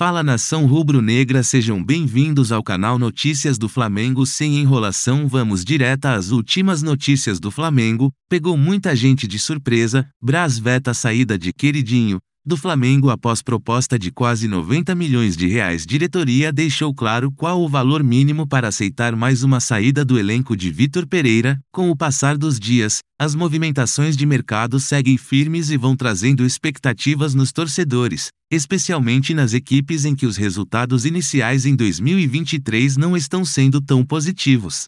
Fala nação rubro-negra, sejam bem-vindos ao canal Notícias do Flamengo. Sem enrolação, vamos direto às últimas notícias do Flamengo. Pegou muita gente de surpresa, Braz veta a saída de queridinho, do Flamengo após proposta de quase 90 milhões de reais. Diretoria deixou claro qual o valor mínimo para aceitar mais uma saída do elenco de Vitor Pereira. Com o passar dos dias, as movimentações de mercado seguem firmes e vão trazendo expectativas nos torcedores, especialmente nas equipes em que os resultados iniciais em 2023 não estão sendo tão positivos.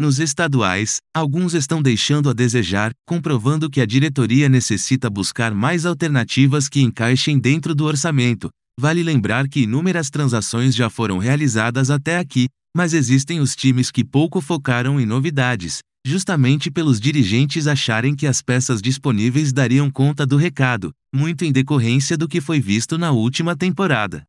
Nos estaduais, alguns estão deixando a desejar, comprovando que a diretoria necessita buscar mais alternativas que encaixem dentro do orçamento. Vale lembrar que inúmeras transações já foram realizadas até aqui, mas existem os times que pouco focaram em novidades, justamente pelos dirigentes acharem que as peças disponíveis dariam conta do recado, muito em decorrência do que foi visto na última temporada.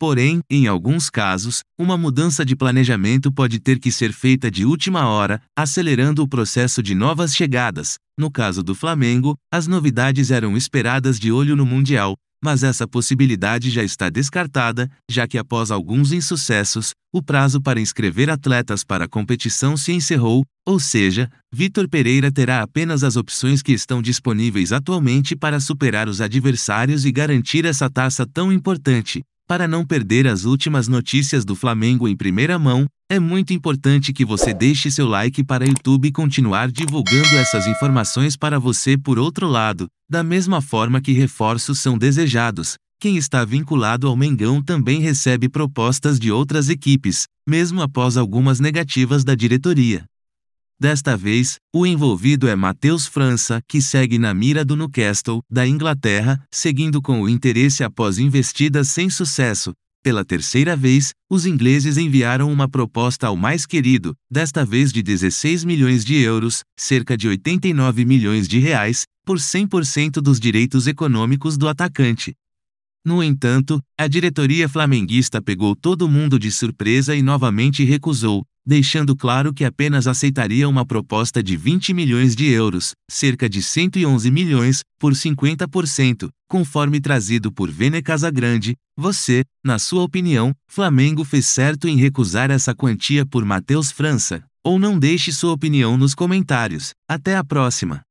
Porém, em alguns casos, uma mudança de planejamento pode ter que ser feita de última hora, acelerando o processo de novas chegadas. No caso do Flamengo, as novidades eram esperadas de olho no Mundial, mas essa possibilidade já está descartada, já que após alguns insucessos, o prazo para inscrever atletas para a competição se encerrou, ou seja, Vitor Pereira terá apenas as opções que estão disponíveis atualmente para superar os adversários e garantir essa taça tão importante. Para não perder as últimas notícias do Flamengo em primeira mão, é muito importante que você deixe seu like para o YouTube continuar divulgando essas informações para você por outro lado, da mesma forma que reforços são desejados. Quem está vinculado ao Mengão também recebe propostas de outras equipes, mesmo após algumas negativas da diretoria. Desta vez, o envolvido é Matheus França, que segue na mira do Newcastle, da Inglaterra, seguindo com o interesse após investidas sem sucesso. Pela terceira vez, os ingleses enviaram uma proposta ao mais querido, desta vez de 16 milhões de euros, cerca de 89 milhões de reais, por 100% dos direitos econômicos do atacante. No entanto, a diretoria flamenguista pegou todo mundo de surpresa e novamente recusou, deixando claro que apenas aceitaria uma proposta de 20 milhões de euros, cerca de 111 milhões, por 50%, conforme trazido por Vene Casagrande. Você, na sua opinião, Flamengo fez certo em recusar essa quantia por Matheus França? Ou não deixe sua opinião nos comentários. Até a próxima!